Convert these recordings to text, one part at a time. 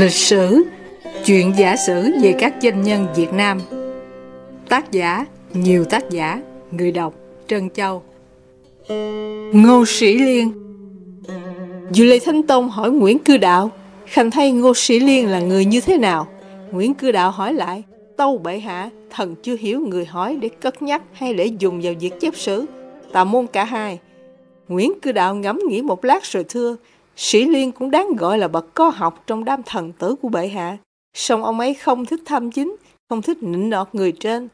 Lịch sử Chuyện giả sử về các doanh nhân Việt Nam Tác giả Nhiều tác giả Người đọc Trân Châu Ngô Sĩ Liên Dù Lê Thánh Tông hỏi Nguyễn Cư Đạo Khanh thay Ngô Sĩ Liên là người như thế nào Nguyễn Cư Đạo hỏi lại Tâu bệ hạ Thần chưa hiểu người hỏi để cất nhắc Hay để dùng vào việc chép sử Tạm môn cả hai Nguyễn Cư Đạo ngẫm nghĩ một lát rồi thưa Sĩ Liên cũng đáng gọi là bậc có học trong đám thần tử của bệ hạ. Song ông ấy không thích tham chính, không thích nịnh nọt người trên,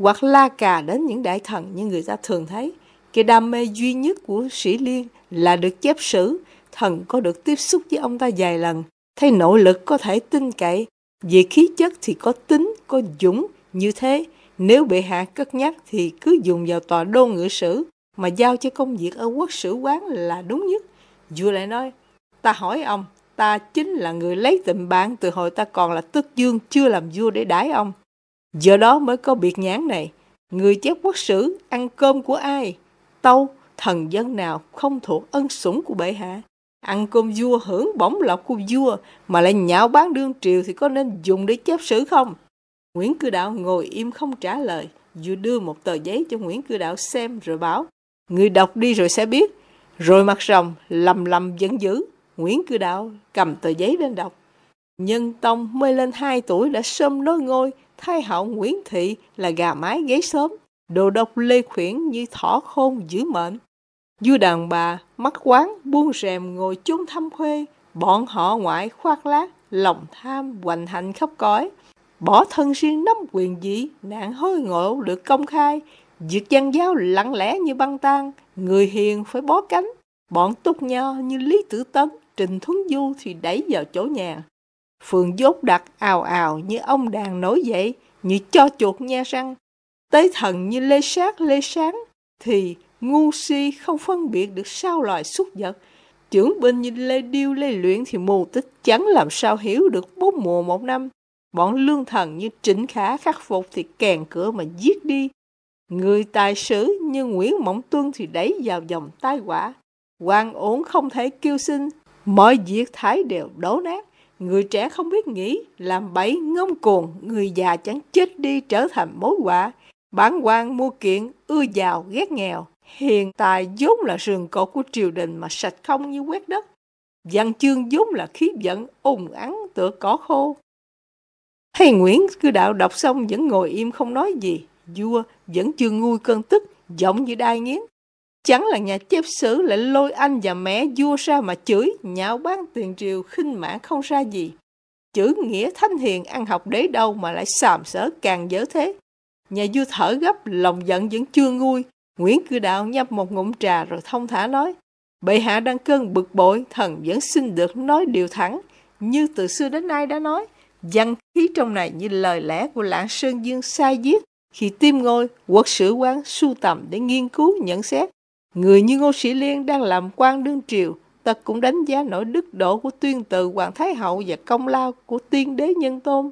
hoặc la cà đến những đại thần như người ta thường thấy. Cái đam mê duy nhất của Sĩ Liên là được chép sử, thần có được tiếp xúc với ông ta vài lần, thấy nội lực có thể tin cậy, về khí chất thì có tính, có dũng, như thế. Nếu bệ hạ cất nhắc thì cứ dùng vào tòa đô ngự sử, mà giao cho công việc ở quốc sử quán là đúng nhất vua lại nói, ta hỏi ông, ta chính là người lấy tình bạn từ hồi ta còn là tước dương chưa làm vua để đái ông. Giờ đó mới có biệt nhãn này, người chép quốc sử ăn cơm của ai? Tâu, thần dân nào không thuộc ân sủng của bệ hạ? Ăn cơm vua hưởng bổng lộc của vua mà lại nhạo bán đương triều thì có nên dùng để chép sử không? Nguyễn Cư Đạo ngồi im không trả lời, vừa đưa một tờ giấy cho Nguyễn Cư Đạo xem rồi bảo, người đọc đi rồi sẽ biết, rồi mặt rồng lầm lầm giận dữ, Nguyễn Cư Đạo cầm tờ giấy lên đọc. Nhân Tông mới lên 2 tuổi đã xâm nối ngôi, Thái hậu Nguyễn Thị là gà mái gáy sớm, đồ độc lê khuyển như thỏ khôn giữ mệnh. Du đàn bà, mắt quán, buông rèm ngồi chốn thăm khuê, bọn họ ngoại khoác lác, lòng tham hoành hành khắp cõi, bỏ thân riêng nắm quyền dị, nạn hối ngộ được công khai, diệt gian giáo lặng lẽ như băng tan, Người hiền phải bó cánh, bọn túc nho như Lý Tử Tấn, Trình Thuấn Du thì đẩy vào chỗ nhà. Phường dốt đặc ào ào như ông đàn nổi dậy, như cho chuột nha răng. Tế thần như lê sát lê sáng, thì ngu si không phân biệt được sao loài súc vật. Trưởng binh như lê điêu lê luyện thì mù tích chẳng làm sao hiểu được bốn mùa một năm. Bọn lương thần như trịnh khả khắc phục thì kèn cửa mà giết đi. Người tài sử như Nguyễn Mộng Tuân thì đẩy vào dòng tai quả. quan ổn không thể kêu sinh, mọi việc thái đều đổ nát. Người trẻ không biết nghĩ, làm bẫy ngông cuồng, người già chẳng chết đi trở thành mối họa. Bản quan mua kiện, ưa giàu, ghét nghèo. Hiện tài vốn là sườn cột của triều đình mà sạch không như quét đất. Văn chương vốn là khí vận ồn ắn tựa cỏ khô. Hay Nguyễn Cư đạo đọc xong vẫn ngồi im không nói gì, Vua vẫn chưa nguôi cơn tức, giọng như đai nghiến. Chẳng là nhà chép sử lại lôi anh và mẹ vua ra mà chửi, nhạo bán tiền triều khinh mạn không ra gì. Chữ nghĩa thánh hiền ăn học đế đâu mà lại sàm sỡ càng dở thế. Nhà vua thở gấp, lòng giận vẫn chưa nguôi. Nguyễn Cư Đạo nhấp một ngụm trà rồi thông thả nói. Bệ hạ đang cơn bực bội, thần vẫn xin được nói điều thẳng. Như từ xưa đến nay đã nói, văn khí trong này như lời lẽ của lãng sơn dương sai giết, khi tim ngôi, quốc sử quán sưu tầm để nghiên cứu, nhận xét. Người như Ngô Sĩ Liên đang làm quan đương triều, ta cũng đánh giá nổi đức độ của tuyên tự Hoàng Thái Hậu và công lao của tiên đế nhân tôn.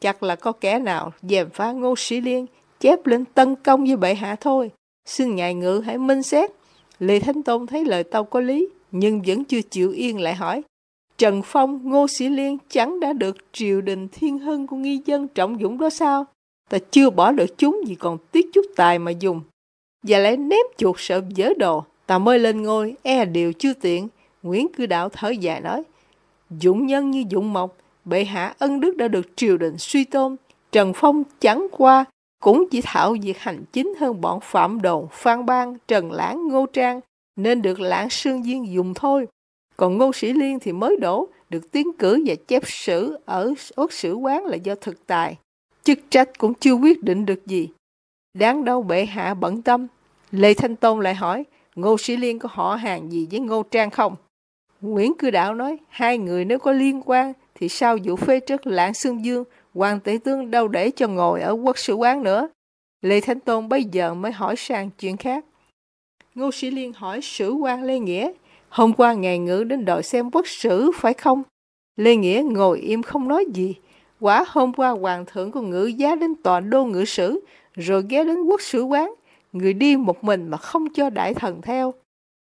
Chắc là có kẻ nào dèm phá Ngô Sĩ Liên, chép lên tân công với bệ hạ thôi. Xin ngài ngự hãy minh xét. Lê Thánh Tôn thấy lời tâu có lý, nhưng vẫn chưa chịu yên lại hỏi. Trần Phong, Ngô Sĩ Liên chẳng đã được triều đình thiên hưng của nghi dân trọng dũng đó sao? Ta chưa bỏ được chúng vì còn tiếc chút tài mà dùng. Và lại ném chuột sợ dở đồ. Ta mới lên ngôi, e điều chưa tiện. Nguyễn Cư Đạo thở dài nói. Dũng nhân như dũng mộc, bệ hạ ân đức đã được triều đình suy tôn. Trần Phong chẳng qua cũng chỉ thảo việc hành chính hơn bọn Phạm Đồn, Phan Bang, Trần Lãng, Ngô Trang, nên được Lãng Sương duyên dùng thôi. Còn Ngô Sĩ Liên thì mới đổ, được tiến cử và chép sử ở ốt sử quán là do thực tài chức trách cũng chưa quyết định được gì. Đáng đâu bệ hạ bận tâm. Lê Thanh Tôn lại hỏi, Ngô Sĩ Liên có họ hàng gì với Ngô Trang không? Nguyễn Cư Đạo nói, hai người nếu có liên quan, thì sau vụ phê trước lãng Xương Dương, Hoàng tỷ Tướng đâu để cho ngồi ở quốc sử quán nữa. Lê Thánh Tôn bây giờ mới hỏi sang chuyện khác. Ngô Sĩ Liên hỏi sử quan Lê Nghĩa, hôm qua ngày ngữ đến đòi xem quốc sử phải không? Lê Nghĩa ngồi im không nói gì, Quả hôm qua hoàng thượng còn ngự giá đến tòa đô ngự sử, rồi ghé đến quốc sử quán, người đi một mình mà không cho đại thần theo.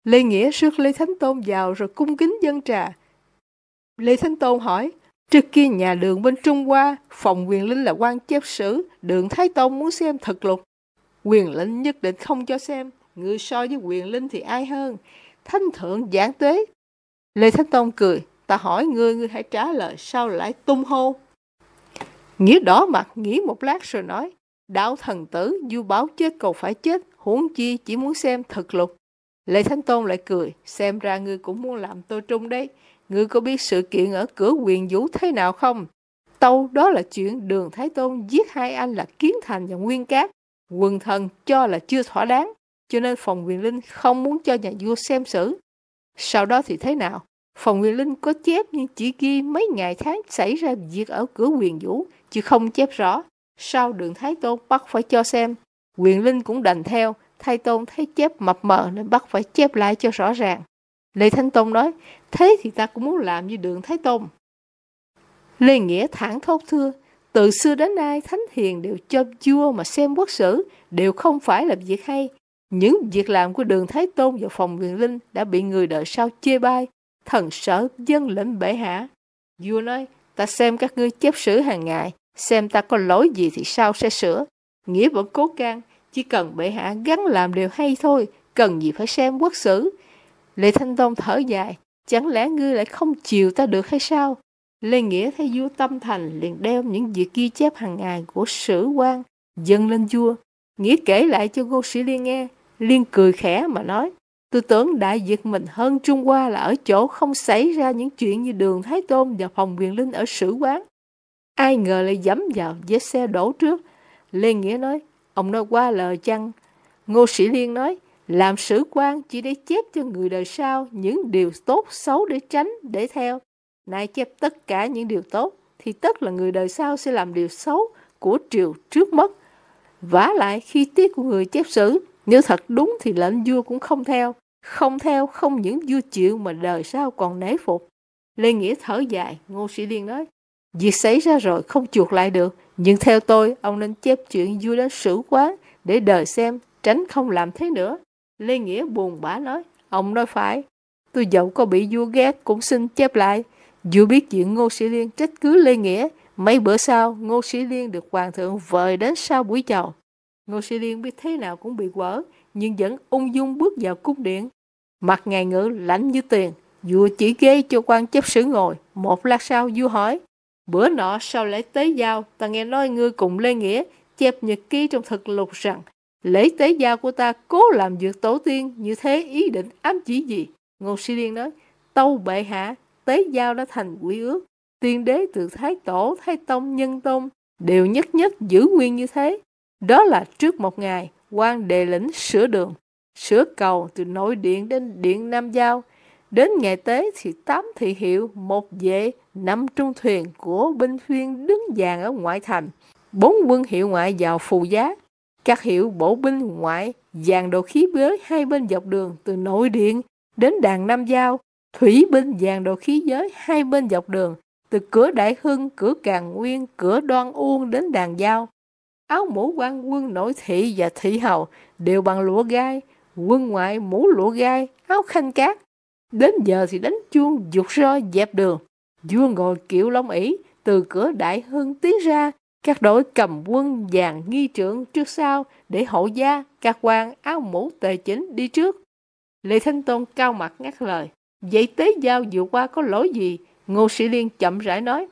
Lê Nghĩa rước Lê Thánh Tôn vào rồi cung kính dân trà. Lê Thánh Tôn hỏi, trước kia nhà đường bên Trung Hoa, phòng quyền linh là quan chép sử, đường Thái tôn muốn xem thực lục. Quyền linh nhất định không cho xem, người so với quyền linh thì ai hơn? Thánh thượng giảng tuế. Lê Thánh Tôn cười, ta hỏi ngươi, ngươi hãy trả lời sao lại tung hô. Nghĩa đỏ mặt, nghĩ một lát rồi nói, đạo thần tử, du báo chết cầu phải chết, huống chi chỉ muốn xem thực lục. Lê Thánh Tôn lại cười, xem ra ngươi cũng muốn làm tôi trung đấy. Ngươi có biết sự kiện ở cửa quyền vũ thế nào không? Tâu đó là chuyện đường Thái Tôn giết hai anh là Kiến Thành và Nguyên Cát. Quần thần cho là chưa thỏa đáng, cho nên phòng quyền linh không muốn cho nhà vua xem xử. Sau đó thì thế nào? Phòng Nguyên Linh có chép nhưng chỉ ghi mấy ngày tháng xảy ra việc ở cửa Quyền Vũ, chứ không chép rõ. Sau đường Thái Tôn bắt phải cho xem, Quyền Linh cũng đành theo, Thái Tôn thấy chép mập mờ nên bắt phải chép lại cho rõ ràng. Lê Thánh Tôn nói, thế thì ta cũng muốn làm như đường Thái Tôn. Lê Nghĩa thẳng thốt thưa, từ xưa đến nay thánh hiền đều cho vua mà xem quốc sử, đều không phải là việc hay. Những việc làm của đường Thái Tôn và phòng Nguyên linh đã bị người đời sau chê bai, thần sở dân lĩnh bệ hạ. Vua nói, ta xem các ngươi chép sử hàng ngày, xem ta có lỗi gì thì sao sẽ sửa. Nghĩa vẫn cố can, chỉ cần bệ hạ gắn làm điều hay thôi, cần gì phải xem quốc sử. Lê Thanh Tông thở dài, chẳng lẽ ngươi lại không chiều ta được hay sao? Lê Nghĩa thấy vua tâm thành liền đem những việc ghi chép hàng ngày của sử quan dâng lên vua. Nghĩa kể lại cho Ngô Sĩ Liên nghe, Liên cười khẽ mà nói, tôi tưởng Đại Việt mình hơn Trung Hoa là ở chỗ không xảy ra những chuyện như đường Thái Tôn và phòng quyền linh ở sử quán. Ai ngờ lại dẫm vào với xe đổ trước. Lê Nghĩa nói, ông nói qua lời chăng? Ngô Sĩ Liên nói, làm sử quan chỉ để chép cho người đời sau những điều tốt xấu để tránh, để theo. Nay chép tất cả những điều tốt, thì tất là người đời sau sẽ làm điều xấu của triều trước mất. vả lại khi tiết của người chép sử nếu thật đúng thì lệnh vua cũng không theo, không theo không những vua chịu mà đời sau còn nể phục. Lê Nghĩa thở dài, Ngô Sĩ Liên nói, việc xảy ra rồi không chuộc lại được, nhưng theo tôi, ông nên chép chuyện vua đến xử quán để đời xem, tránh không làm thế nữa. Lê Nghĩa buồn bã nói, ông nói phải, tôi dẫu có bị vua ghét cũng xin chép lại. Vua biết chuyện Ngô Sĩ Liên trách cứ Lê Nghĩa, mấy bữa sau Ngô Sĩ Liên được hoàng thượng vời đến sau buổi chầu. Ngô Sĩ Liên biết thế nào cũng bị quở, nhưng vẫn ung dung bước vào cung điện. Mặt ngài ngữ lạnh như tiền, vua chỉ ghế cho quan chấp sử ngồi. Một lát sau vua hỏi, bữa nọ sau lễ tế giao, ta nghe nói ngươi cùng Lê Nghĩa chép nhật ký trong thực lục rằng lễ tế giao của ta cố làm việc tổ tiên như thế ý định ám chỉ gì? Ngô Sĩ Liên nói, tâu bệ hạ, tế giao đã thành quy ước. Tiên đế từ Thái Tổ, Thái Tông, Nhân Tông đều nhất nhất giữ nguyên như thế. Đó là trước một ngày, quan đề lĩnh sửa đường, sửa cầu từ nội điện đến điện Nam Giao. Đến ngày tế thì tám thị hiệu, một vệ, năm trung thuyền của binh phiên đứng dàn ở ngoại thành. Bốn quân hiệu ngoại vào phù giá. Các hiệu bổ binh ngoại dàn đồ khí giới hai bên dọc đường từ nội điện đến đàn Nam Giao. Thủy binh dàn đồ khí giới hai bên dọc đường từ cửa Đại Hưng, cửa Càng Nguyên, cửa Đoan Uông đến đàn Giao áo mũ quan quân nội thị và thị hầu đều bằng lụa gai, quân ngoại mũ lụa gai, áo khanh cát. Đến giờ thì đánh chuông dục roi dẹp đường. Vua ngồi kiệu long ỷ từ cửa đại hưng tiến ra, các đội cầm quân vàng nghi trượng trước sau để hộ gia, các quan áo mũ tề chính đi trước. lê Thanh Tôn cao mặt ngắt lời. Vậy tế giao vừa qua có lỗi gì? Ngô Sĩ Liên chậm rãi nói.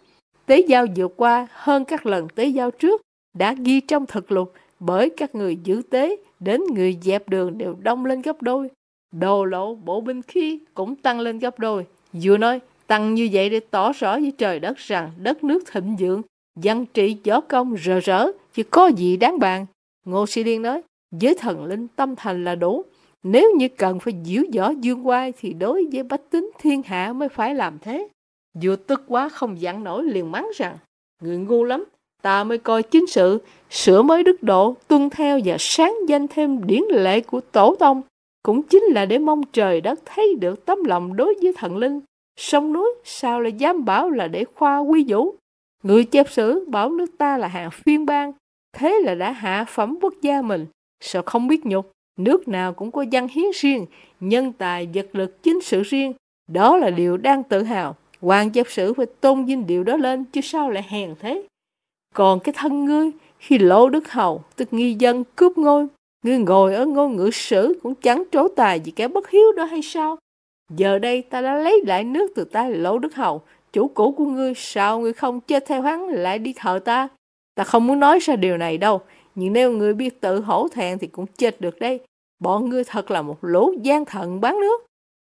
Tế giao vừa qua hơn các lần tế giao trước đã ghi trong thực lục bởi các người giữ tế đến người dẹp đường đều đông lên gấp đôi. Đồ lộ bộ binh khí cũng tăng lên gấp đôi. Vừa nói, tăng như vậy để tỏ rõ với trời đất rằng đất nước thịnh dưỡng dân trị gió công rờ rỡ, chứ có gì đáng bàn. Ngô Sĩ Liên nói, với thần linh tâm thành là đủ. Nếu như cần phải diễu võ dương quai thì đối với bách tính thiên hạ mới phải làm thế. Vừa tức quá không dặn nổi liền mắng rằng, người ngu lắm, ta mới coi chính sự, sửa mới đức độ, tuân theo và sáng danh thêm điển lệ của tổ tông, cũng chính là để mong trời đất thấy được tấm lòng đối với thần linh. Sông núi sao lại dám bảo là để khoa quy vũ? Người chép sử bảo nước ta là hạ phiên bang, thế là đã hạ phẩm quốc gia mình, sợ không biết nhục? Nước nào cũng có văn hiến riêng, nhân tài vật lực chính sự riêng, đó là điều đang tự hào. Hoàng chép sử phải tôn vinh điều đó lên, chứ sao lại hèn thế? Còn cái thân ngươi, khi lô đức hầu, tức nghi dân cướp ngôi, ngươi ngồi ở ngôi ngự sử cũng chẳng trố tài vì kẻ bất hiếu đó hay sao? Giờ đây ta đã lấy lại nước từ tay lỗ đức hầu, chủ cũ của ngươi, sao ngươi không chết theo hắn lại đi thờ ta? Ta không muốn nói ra điều này đâu, nhưng nếu ngươi biết tự hổ thẹn thì cũng chết được đây. Bọn ngươi thật là một lũ gian thận bán nước.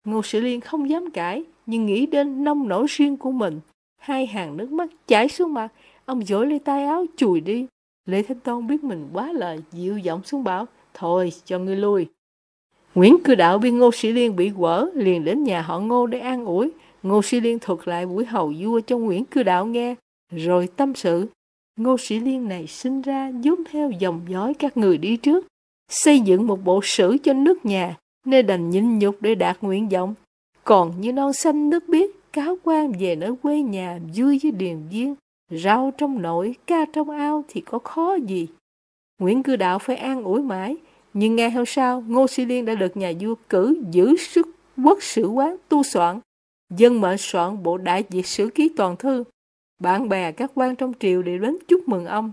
Ngô Sĩ Liên không dám cãi, nhưng nghĩ đến nông nổi riêng của mình. Hai hàng nước mắt chảy xuống mặt, Ông dội lấy tay áo chùi đi. Lê Thánh Tôn biết mình quá lời, dịu giọng xuống bảo, thôi cho ngươi lui. Nguyễn Cư Đạo biết Ngô Sĩ Liên bị quở, liền đến nhà họ Ngô để an ủi. Ngô Sĩ Liên thuật lại buổi hầu vua cho Nguyễn Cư Đạo nghe, rồi tâm sự. Ngô Sĩ Liên này sinh ra dúm theo dòng dõi các người đi trước, xây dựng một bộ sử cho nước nhà, nên đành nhịn nhục để đạt nguyện vọng. Còn như non xanh nước biếc cáo quan về nơi quê nhà vui với điềm viên, Rau trong nồi, ca trong ao thì có khó gì? Nguyễn Cư Đạo phải an ủi mãi, nhưng ngày hôm sau, Ngô Sĩ Liên đã được nhà vua cử giữ sức quốc sử quán tu soạn, dân mệnh soạn bộ đại diệt sử ký toàn thư. Bạn bè các quan trong triều đều đến chúc mừng ông.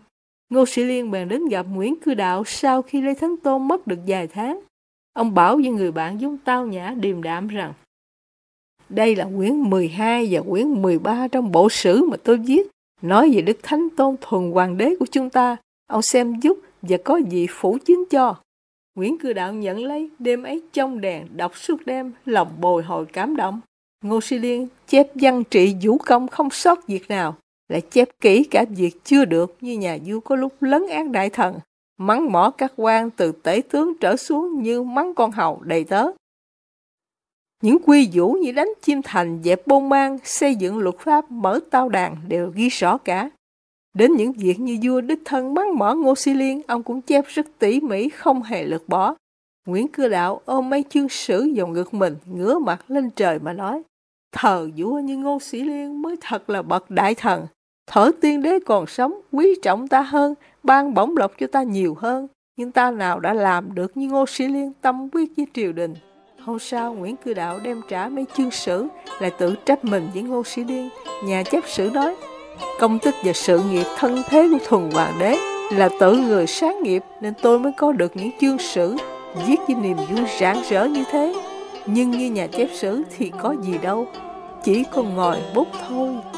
Ngô Sĩ Liên bèn đến gặp Nguyễn Cư Đạo sau khi Lê Thánh Tôn mất được vài tháng. Ông bảo với người bạn giống tao nhã điềm đạm rằng đây là quyển 12 và quyển 13 trong bộ sử mà tôi viết. Nói về Đức Thánh Tôn Thuần Hoàng đế của chúng ta, ông xem giúp và có gì phủ chứng cho. Nguyễn Cư Đạo nhận lấy đêm ấy trong đèn đọc suốt đêm, lòng bồi hồi cảm động. Ngô si Liên chép văn trị vũ công không sót việc nào, lại chép kỹ cả việc chưa được như nhà vua có lúc lấn án đại thần, mắng mỏ các quan từ tể tướng trở xuống như mắng con hầu đầy tớ. Những quy vũ như đánh chim thành, dẹp bôn mang, xây dựng luật pháp, mở tao đàn đều ghi rõ cả. Đến những việc như vua đích thân mắng mỏ Ngô Si Liên, ông cũng chép rất tỉ mỉ, không hề lược bỏ. Nguyễn Cư Đạo ôm mấy chương sử vào ngực mình, ngửa mặt lên trời mà nói. Thờ vua như Ngô Sĩ Liên mới thật là bậc đại thần. Thở tiên đế còn sống, quý trọng ta hơn, ban bổng lộc cho ta nhiều hơn. Nhưng ta nào đã làm được như Ngô Sĩ Liên tâm quyết với triều đình. Hôm sau, Nguyễn Cư Đạo đem trả mấy chương sử, lại tự trách mình với Ngô Sĩ Điên. Nhà chép sử nói, công tích và sự nghiệp thân thế của thuần hoàng đế là tự người sáng nghiệp nên tôi mới có được những chương sử viết với niềm vui rạng rỡ như thế. Nhưng như nhà chép sử thì có gì đâu, chỉ còn ngồi bút thôi.